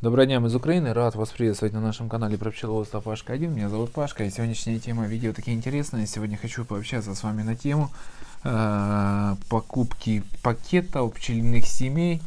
Доброго дня, мы из Украины. Рад вас приветствовать на нашем канале про пчеловодство Пашка 1. Меня зовут Пашка, и сегодняшняя тема видео такие интересные. Сегодня хочу пообщаться с вами на тему э, покупки пакетов пчелиных семей,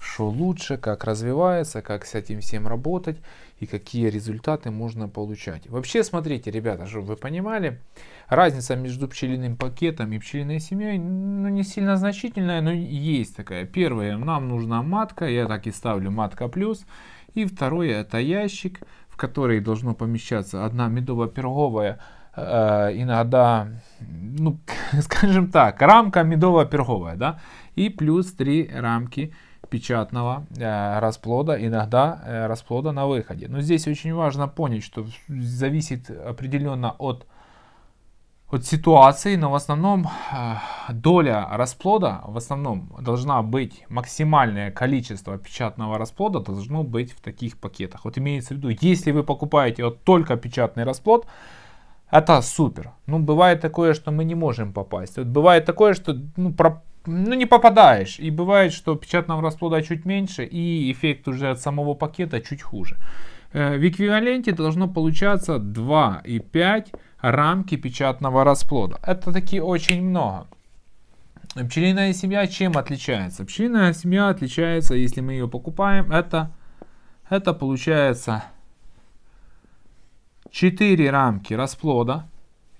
что лучше, как развивается, как с этим всем работать и какие результаты можно получать. Вообще, смотрите, ребята, чтобы вы понимали, разница между пчелиным пакетом и пчелиной семьей ну, не сильно значительная, но есть такая. Первое, нам нужна матка, я так и ставлю матка плюс. И второе, это ящик, в который должно помещаться одна медово-пироговая э, иногда, ну, скажем так, рамка медово-перговая, да, и плюс три рамки печатного э, расплода, иногда э, расплода на выходе. Но здесь очень важно понять, что зависит определенно от, от ситуации, но в основном э, доля расплода, в основном должна быть максимальное количество печатного расплода должно быть в таких пакетах. Вот имеется в виду, если вы покупаете вот только печатный расплод, это супер. Ну, бывает такое, что мы не можем попасть. Вот бывает такое, что ну, про ну, не попадаешь. И бывает, что печатного расплода чуть меньше, и эффект уже от самого пакета чуть хуже. Э, в эквиваленте должно получаться 2,5 рамки печатного расплода. Это таки очень много. Пчелиная семья чем отличается? Пчелиная семья отличается, если мы ее покупаем, это, это получается 4 рамки расплода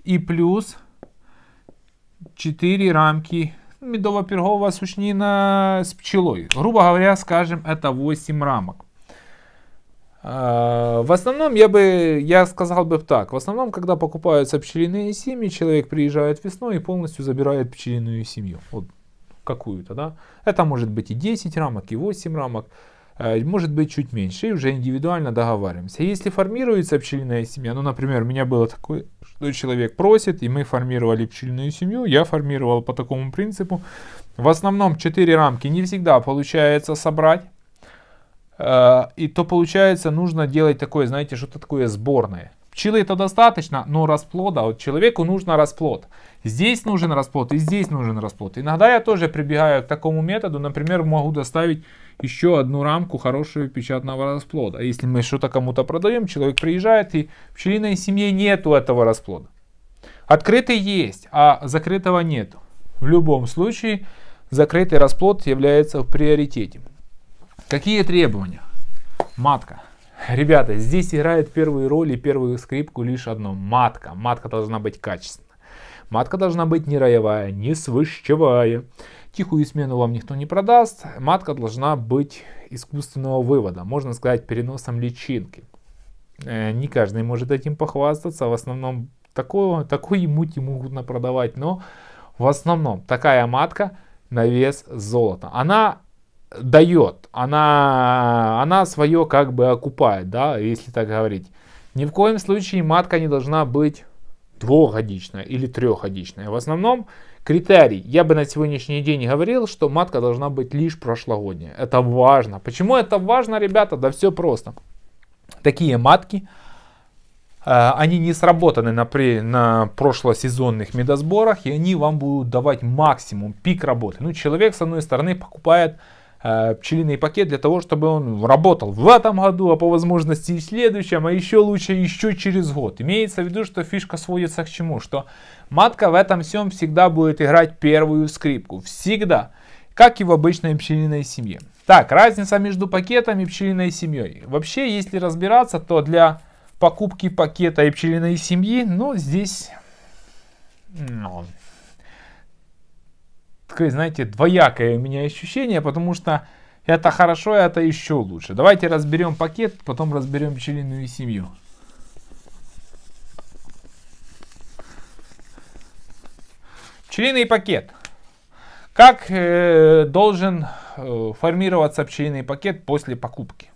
и плюс 4 рамки медово-пироговая сушнина с пчелой. Грубо говоря, скажем, это 8 рамок. В основном я бы, я сказал бы так, в основном, когда покупаются пчелиные семьи, человек приезжает весной и полностью забирает пчелиную семью, вот какую-то, да. Это может быть и 10 рамок, и 8 рамок. Э, может быть чуть меньше, и уже индивидуально договариваемся. Если формируется пчелиная семья, ну, например, у меня было такое, что человек просит, и мы формировали пчелиную семью, я формировал по такому принципу. В основном 4 рамки не всегда получается собрать, э, и то получается нужно делать такое, знаете, что-то такое сборное. Пчелы это достаточно, но расплода, вот человеку нужно расплод. Здесь нужен расплод и здесь нужен расплод. Иногда я тоже прибегаю к такому методу, например, могу доставить еще одну рамку хорошего печатного расплода. Если мы что-то кому-то продаем, человек приезжает и в пчелиной семье нету этого расплода. Открытый есть, а закрытого нет. В любом случае закрытый расплод является в приоритете. Какие требования? Матка. Ребята, здесь играет первую роль и первую скрипку лишь одно. Матка. Матка должна быть качественная. Матка должна быть не роевая, не свыщевая. Тихую смену вам никто не продаст. Матка должна быть искусственного вывода, можно сказать, переносом личинки. Э, не каждый может этим похвастаться. В основном такого, такой мути могут напродавать. Но в основном такая матка на вес золота. Она дает, она, она свое как бы окупает, да, если так говорить. Ни в коем случае матка не должна быть двухгодичная или трехгодичная. В основном критерий, я бы на сегодняшний день говорил, что матка должна быть лишь прошлогодняя. Это важно. Почему это важно, ребята? Да все просто. Такие матки, э, они не сработаны на, при, на прошлосезонных медосборах, и они вам будут давать максимум, пик работы. Ну, человек, с одной стороны, покупает Э, пчелиный пакет для того, чтобы он работал в этом году, а по возможности и в следующем, а еще лучше еще через год. Имеется в виду, что фишка сводится к чему? Что матка в этом всем всегда будет играть первую скрипку. Всегда. Как и в обычной пчелиной семье. Так, разница между пакетом и пчелиной семьей. Вообще, если разбираться, то для покупки пакета и пчелиной семьи, ну, здесь... Ну, такое, знаете, двоякое у меня ощущение, потому что это хорошо, а это еще лучше. Давайте разберем пакет, потом разберем пчелиную семью. Пчелиный пакет. Как э, должен э, формироваться пчелиный пакет после покупки?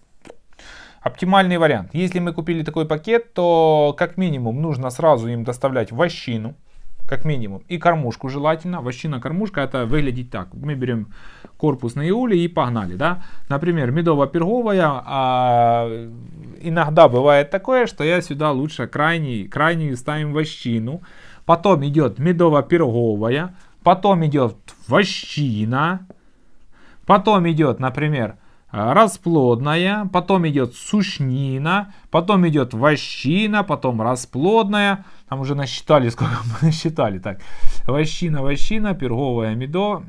Оптимальный вариант. Если мы купили такой пакет, то как минимум нужно сразу им доставлять вощину как минимум. И кормушку желательно. Овощина кормушка это выглядит так. Мы берем корпус на иуле и погнали. Да? Например, медово-перговая. А иногда бывает такое, что я сюда лучше крайний, крайний ставим вощину. Потом идет медово-перговая. Потом идет вощина. Потом идет, например, Э, расплодная, потом идет сушнина, потом идет вощина, потом расплодная. Там уже насчитали, сколько мы насчитали. Так, вощина, вощина, перговая, медо.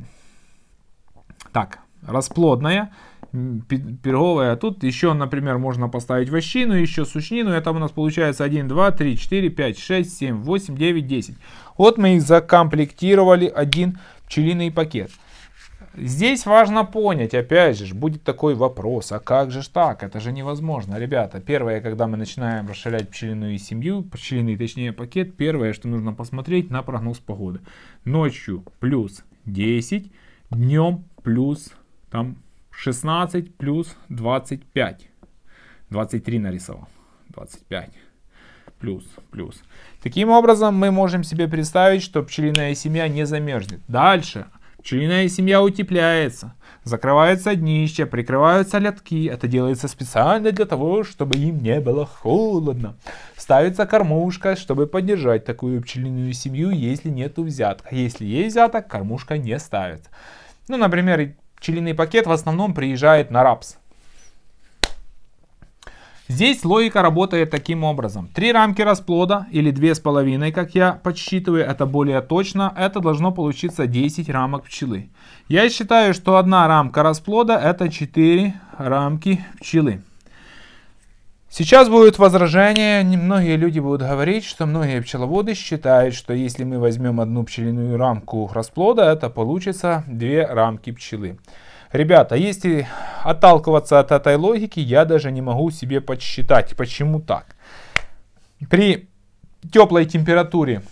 Так, расплодная, перговая. Тут еще, например, можно поставить вощину, еще сушнину. Это у нас получается 1, 2, 3, 4, 5, 6, 7, 8, 9, 10. Вот мы их закомплектировали один пчелиный пакет. Здесь важно понять, опять же, будет такой вопрос, а как же ж так, это же невозможно. Ребята, первое, когда мы начинаем расширять пчелиную семью, пчелиный, точнее, пакет, первое, что нужно посмотреть на прогноз погоды. Ночью плюс 10, днем плюс там 16, плюс 25. 23 нарисовал, 25 плюс, плюс. Таким образом, мы можем себе представить, что пчелиная семья не замерзнет. Дальше Пчелиная семья утепляется, закрываются днища, прикрываются лятки. Это делается специально для того, чтобы им не было холодно. Ставится кормушка, чтобы поддержать такую пчелиную семью, если нету взятка. Если есть взяток, кормушка не ставится. Ну, например, пчелиный пакет в основном приезжает на рапс. Здесь логика работает таким образом. Три рамки расплода или две с половиной, как я подсчитываю, это более точно, это должно получиться 10 рамок пчелы. Я считаю, что одна рамка расплода это 4 рамки пчелы. Сейчас будет возражение, многие люди будут говорить, что многие пчеловоды считают, что если мы возьмем одну пчелиную рамку расплода, это получится две рамки пчелы. Ребята, если отталкиваться от этой логики, я даже не могу себе подсчитать, почему так. При теплой температуре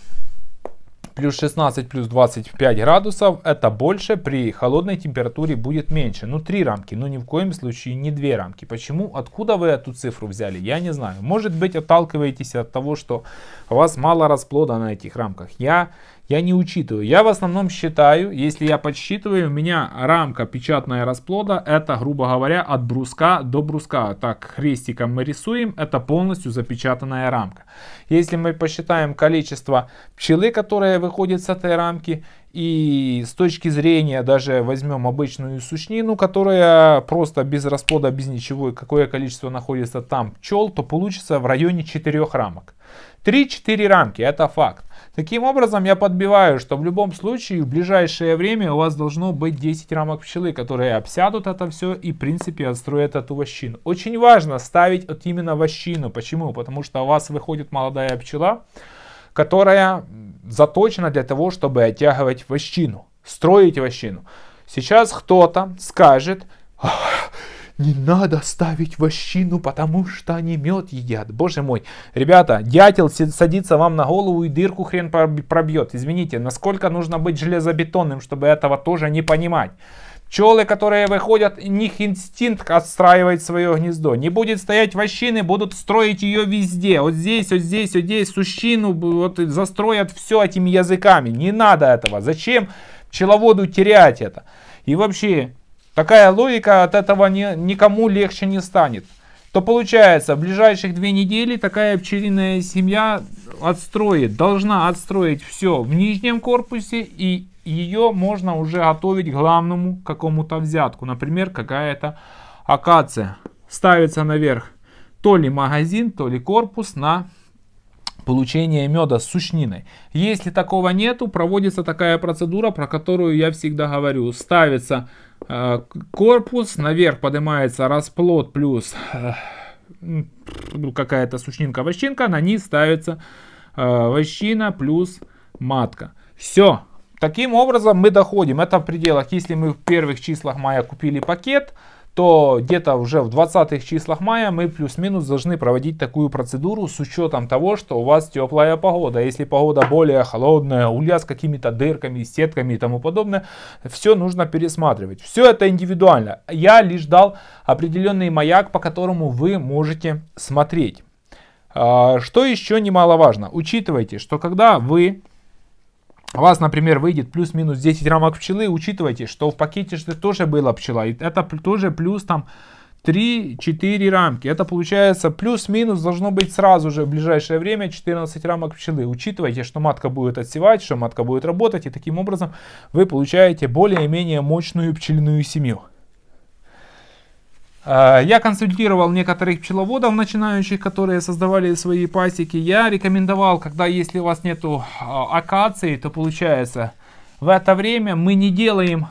плюс 16, плюс 25 градусов, это больше, при холодной температуре будет меньше. Ну, три рамки, но ни в коем случае не две рамки. Почему? Откуда вы эту цифру взяли? Я не знаю. Может быть, отталкиваетесь от того, что у вас мало расплода на этих рамках. Я я не учитываю. Я в основном считаю, если я подсчитываю, у меня рамка печатная расплода, это, грубо говоря, от бруска до бруска. Так, хрестиком мы рисуем, это полностью запечатанная рамка. Если мы посчитаем количество пчелы, которая выходит с этой рамки, и с точки зрения, даже возьмем обычную сушнину, которая просто без расплода, без ничего, какое количество находится там пчел, то получится в районе 4 рамок. 3-4 рамки, это факт. Таким образом, я подбиваю, что в любом случае в ближайшее время у вас должно быть 10 рамок пчелы, которые обсядут это все и, в принципе, отстроят эту вощину. Очень важно ставить вот именно вощину. Почему? Потому что у вас выходит молодая пчела, которая заточена для того, чтобы оттягивать вощину, строить вощину. Сейчас кто-то скажет, не надо ставить вощину, потому что они мед едят. Боже мой, ребята, дятел садится вам на голову и дырку хрен пробьет. Извините, насколько нужно быть железобетонным, чтобы этого тоже не понимать. Пчелы, которые выходят, у них инстинкт отстраивает свое гнездо. Не будет стоять вощины, будут строить ее везде. Вот здесь, вот здесь, вот здесь, сущину вот, застроят все этими языками. Не надо этого. Зачем пчеловоду терять это? И вообще, Такая логика от этого не, никому легче не станет. То получается, в ближайших две недели такая пчелиная семья отстроит, должна отстроить все в нижнем корпусе и ее можно уже готовить к главному какому-то взятку. Например, какая-то акация ставится наверх то ли магазин, то ли корпус на получения меда с сущнины. Если такого нету, проводится такая процедура, про которую я всегда говорю. Ставится э, корпус, наверх поднимается расплод плюс э, ну, какая-то сущнинка-вощинка, на низ ставится э, вощина плюс матка. Все. Таким образом мы доходим, это в пределах, если мы в первых числах мая купили пакет, то где-то уже в 20 числах мая мы плюс-минус должны проводить такую процедуру с учетом того, что у вас теплая погода. Если погода более холодная, улья с какими-то дырками, сетками и тому подобное, все нужно пересматривать. Все это индивидуально. Я лишь дал определенный маяк, по которому вы можете смотреть. А, что еще немаловажно, учитывайте, что когда вы у вас, например, выйдет плюс-минус 10 рамок пчелы, учитывайте, что в пакете же тоже была пчела, и это тоже плюс там 3-4 рамки. Это получается плюс-минус должно быть сразу же в ближайшее время 14 рамок пчелы. Учитывайте, что матка будет отсевать, что матка будет работать, и таким образом вы получаете более-менее мощную пчелиную семью. Э, я консультировал некоторых пчеловодов начинающих, которые создавали свои пасеки. Я рекомендовал, когда если у вас нету э, акации, то получается в это время мы не делаем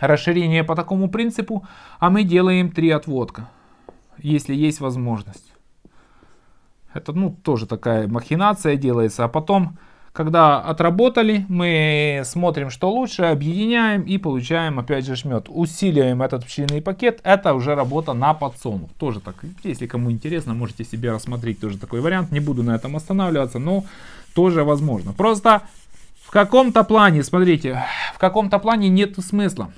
расширение по такому принципу, а мы делаем три отводка, если есть возможность. Это ну тоже такая махинация делается, а потом когда отработали, мы смотрим, что лучше, объединяем и получаем, опять же, шмет. Усиливаем этот пчелиный пакет. Это уже работа на подсолнух. Тоже так, если кому интересно, можете себе рассмотреть тоже такой вариант. Не буду на этом останавливаться, но тоже возможно. Просто в каком-то плане, смотрите, в каком-то плане нет смысла.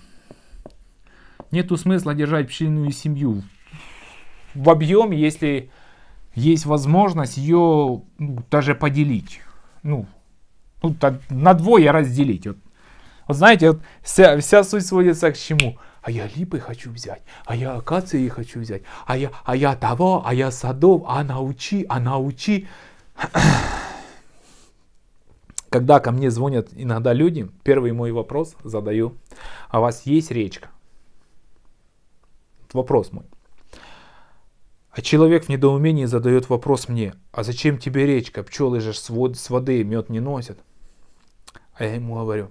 Нету смысла держать пчелиную семью в объеме, если есть возможность ее ну, даже поделить. Ну, ну, так на двое разделить. Вот, вот знаете, вот вся, вся суть сводится к чему? А я липы хочу взять, а я акации хочу взять, а я, а я того, а я садов, а научи, а научи. Когда ко мне звонят иногда люди, первый мой вопрос задаю, а у вас есть речка? Вопрос мой. А человек в недоумении задает вопрос мне, а зачем тебе речка, пчелы же с воды мед не носят? А я ему говорю,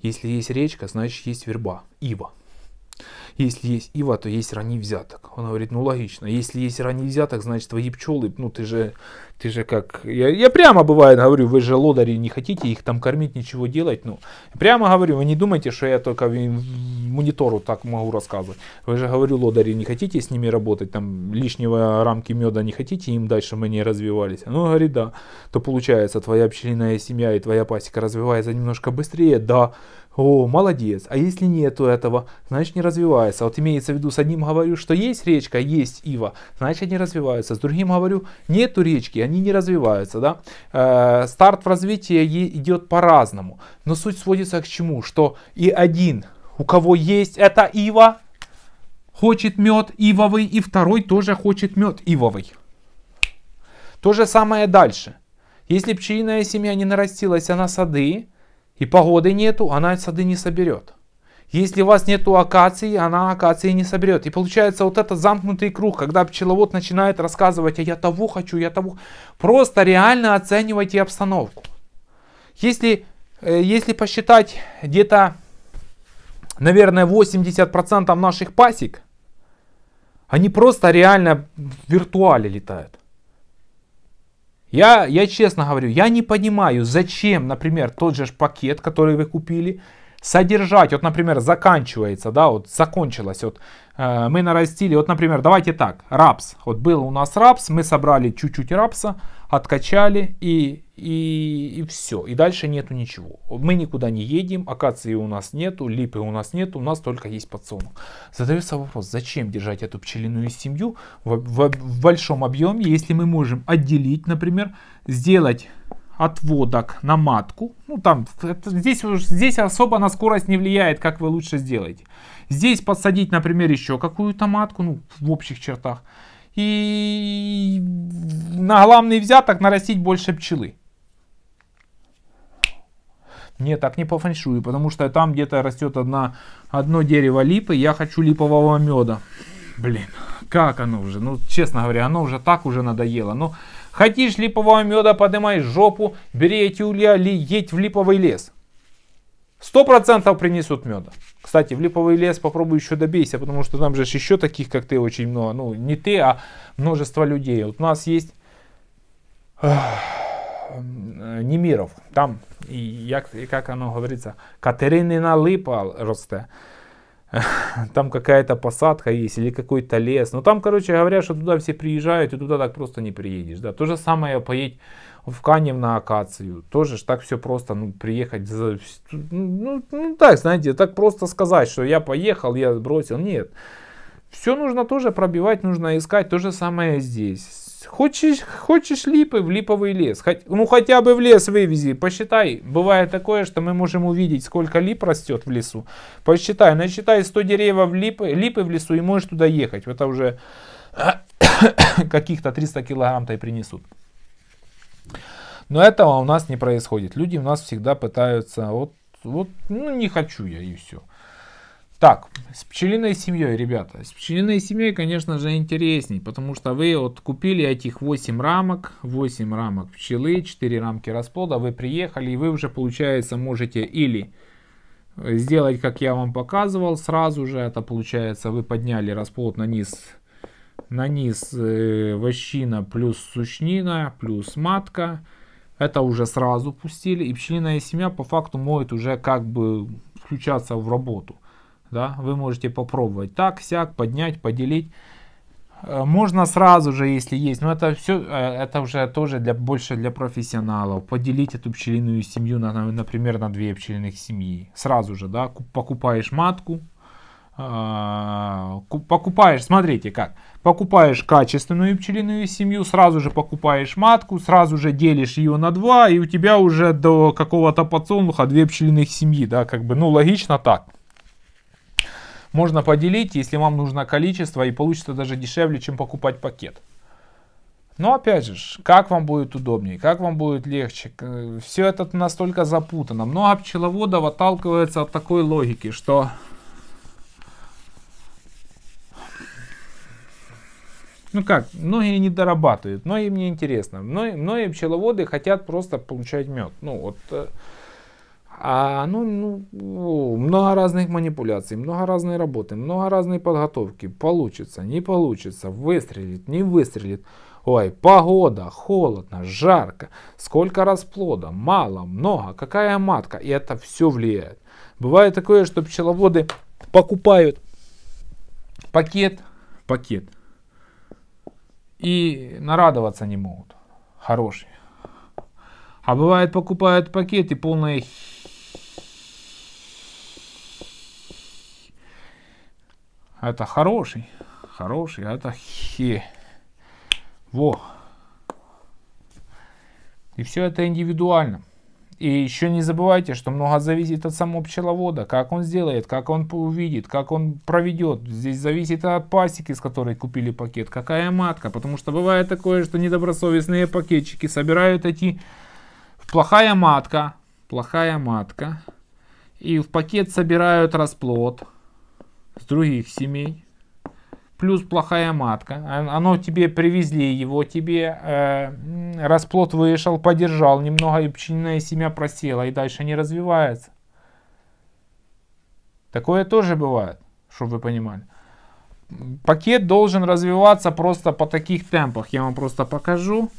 если есть речка, значит есть верба, ива. Если есть ива, то есть ранний взяток. Он говорит, ну логично. Если есть ранний взяток, значит твои пчелы, ну ты же, ты же как... Я, я прямо бывает говорю, вы же лодари не хотите их там кормить, ничего делать. Ну, прямо говорю, вы не думайте, что я только монитору так могу рассказывать. Вы же, говорю, лодари не хотите с ними работать, там лишнего рамки меда не хотите, им дальше мы не развивались. Ну, говорит, да. То получается, твоя пчелиная семья и твоя пасека развивается немножко быстрее, да. О, молодец. А если нету этого, значит не развивается. А вот имеется в виду, с одним говорю, что есть речка, есть ива, значит они развиваются. С другим говорю, нету речки, они не развиваются. Да? Э, старт в развитии идет по-разному. Но суть сводится к чему? Что и один, у кого есть эта ива, хочет мед ивовый, и второй тоже хочет мед ивовый. То же самое дальше. Если пчелиная семья не нарастилась, она сады, и погоды нету, она сады не соберет. Если у вас нету акации, она акации не соберет. И получается вот этот замкнутый круг, когда пчеловод начинает рассказывать, а я того хочу, я того. Просто реально оценивайте обстановку. Если, э, если посчитать где-то, наверное, 80% наших пасек, они просто реально в виртуале летают. Я, я честно говорю, я не понимаю, зачем, например, тот же пакет, который вы купили, содержать, вот, например, заканчивается, да, вот закончилось, вот э, мы нарастили, вот, например, давайте так, рапс, вот был у нас рапс, мы собрали чуть-чуть рапса, откачали и и, и все. И дальше нету ничего. Мы никуда не едем, акации у нас нету, липы у нас нету, у нас только есть подсолнух. Задается вопрос, зачем держать эту пчелиную семью в, в, в большом объеме, если мы можем отделить, например, сделать отводок на матку. Ну там, это, здесь, здесь особо на скорость не влияет, как вы лучше сделаете. Здесь подсадить, например, еще какую-то матку, ну в общих чертах. И на главный взяток нарастить больше пчелы. Нет, так не по фэншую, потому что там где-то растет одна, одно дерево липы, я хочу липового меда. Блин, как оно уже, ну честно говоря, оно уже так уже надоело. Ну, хочешь липового меда, поднимай жопу, бери эти улья, ли, едь в липовый лес. Сто процентов принесут меда. Кстати, в липовый лес попробуй еще добейся, потому что там же еще таких, как ты, очень много. Ну, не ты, а множество людей. Вот у нас есть э, Немиров. Там и як, и как оно говорится, Катеринина липа росте. Там какая-то посадка есть или какой-то лес. Но ну, там, короче, говоря, что туда все приезжают, и туда так просто не приедешь. Да? То же самое поедь в Канев на акацию. Тоже ж так все просто, ну, приехать, за... Ну, ну, ну, так, знаете, так просто сказать, что я поехал, я бросил. Нет. Все нужно тоже пробивать, нужно искать. То же самое здесь Хочешь, хочешь липы, в липовый лес. Хоть, ну хотя бы в лес вывези, посчитай. Бывает такое, что мы можем увидеть, сколько лип растет в лесу. Посчитай, насчитай 100 деревьев липы, липы в лесу и можешь туда ехать. Это уже каких-то 300 килограмм-то и принесут. Но этого у нас не происходит. Люди у нас всегда пытаются, вот, вот ну, не хочу я и все. Так, с пчелиной семьей, ребята. С пчелиной семьей, конечно же, интересней, потому что вы вот купили этих 8 рамок, 8 рамок пчелы, 4 рамки расплода, вы приехали, и вы уже, получается, можете или сделать, как я вам показывал, сразу же, это получается, вы подняли расплод на низ, на низ э, вощина плюс сущнина, плюс матка, это уже сразу пустили, и пчелиная семья по факту может уже как бы включаться в работу. Да? Вы можете попробовать так, сяк, поднять, поделить. Э, можно сразу же, если есть, но это все, э, это уже тоже для, больше для профессионалов. Поделить эту пчелиную семью, на, например, на две пчелиных семьи. Сразу же, да, покупаешь матку, э, покупаешь, смотрите как, покупаешь качественную пчелиную семью, сразу же покупаешь матку, сразу же делишь ее на два, и у тебя уже до какого-то подсолнуха две пчелиных семьи, да, как бы, ну, логично так. Можно поделить, если вам нужно количество, и получится даже дешевле, чем покупать пакет. Но опять же, как вам будет удобнее, как вам будет легче, э, все это настолько запутано. Много пчеловодов отталкивается от такой логики, что ну как, многие не дорабатывают, многие мне интересно, многие, многие пчеловоды хотят просто получать мед. Ну вот э, а ну, ну, много разных манипуляций, много разной работы, много разной подготовки. Получится, не получится, выстрелит, не выстрелит. Ой, погода, холодно, жарко, сколько расплода, мало, много, какая матка. И это все влияет. Бывает такое, что пчеловоды покупают пакет, пакет, и нарадоваться не могут. Хороший. А бывает покупают пакеты полные Это хороший, хороший, а это хе. Во. И все это индивидуально. И еще не забывайте, что много зависит от самого пчеловода, как он сделает, как он увидит, как он проведет. Здесь зависит от пасеки, с которой купили пакет, какая матка. Потому что бывает такое, что недобросовестные пакетчики собирают эти Плохая матка. Плохая матка. И в пакет собирают расплод с других семей. Плюс плохая матка. Оно тебе привезли его, тебе э, расплод вышел, подержал немного, и пчелиная семя просела, и дальше не развивается. Такое тоже бывает, чтобы вы понимали. Пакет должен развиваться просто по таких темпах. Я вам просто покажу.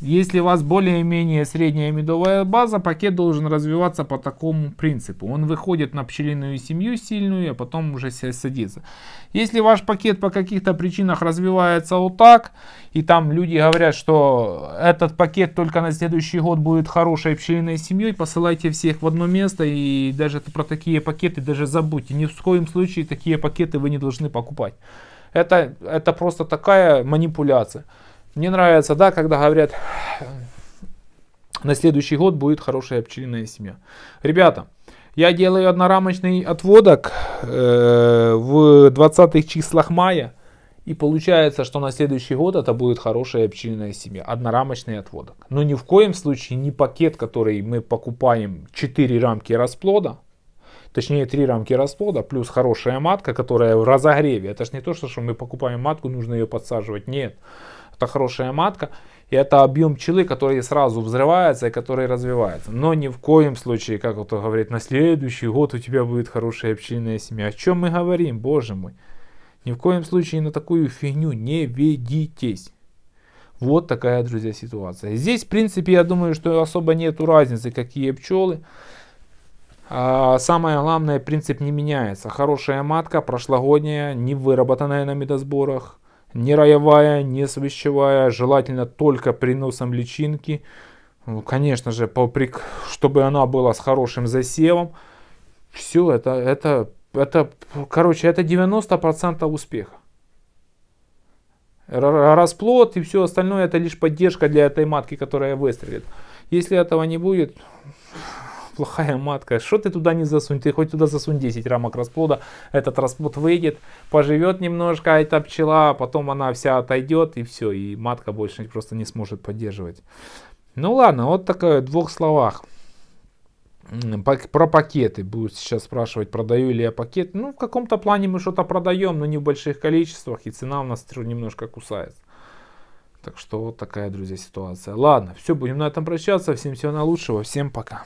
Если у вас более-менее средняя медовая база, пакет должен развиваться по такому принципу. Он выходит на пчелиную семью сильную, а потом уже садится. Если ваш пакет по каких-то причинах развивается вот так, и там люди говорят, что этот пакет только на следующий год будет хорошей пчелиной семьей, посылайте всех в одно место и даже про такие пакеты даже забудьте. Ни в коем случае такие пакеты вы не должны покупать. Это, это просто такая манипуляция. Мне нравится, да, когда говорят, на следующий год будет хорошая пчелиная семья. Ребята, я делаю однорамочный отводок э, в 20 числах мая. И получается, что на следующий год это будет хорошая пчелиная семья. Однорамочный отводок. Но ни в коем случае не пакет, который мы покупаем 4 рамки расплода. Точнее, 3 рамки расплода, плюс хорошая матка, которая в разогреве. Это же не то, что мы покупаем матку, нужно ее подсаживать. Нет это хорошая матка, и это объем пчелы, который сразу взрывается и который развивается. Но ни в коем случае, как вот говорит, на следующий год у тебя будет хорошая пчелиная семья. О чем мы говорим, боже мой? Ни в коем случае на такую фигню не ведитесь. Вот такая, друзья, ситуация. Здесь, в принципе, я думаю, что особо нету разницы, какие пчелы. А самое главное, принцип не меняется. Хорошая матка, прошлогодняя, не выработанная на медосборах, не роевая, не свищевая, желательно только при носом личинки. Ну, конечно же, по, чтобы она была с хорошим засевом. Все, это, это, это, короче, это 90% успеха. Расплод и все остальное это лишь поддержка для этой матки, которая выстрелит. Если этого не будет, плохая матка, что ты туда не засунь, ты хоть туда засунь 10 рамок расплода, этот расплод выйдет, поживет немножко а эта пчела, а потом она вся отойдет и все, и матка больше просто не сможет поддерживать. Ну ладно, вот такое в двух словах. Про пакеты. Будут сейчас спрашивать, продаю ли я пакет. Ну, в каком-то плане мы что-то продаем, но не в больших количествах. И цена у нас немножко кусается. Так что вот такая, друзья, ситуация. Ладно, все, будем на этом прощаться. Всем всего наилучшего. Всем пока.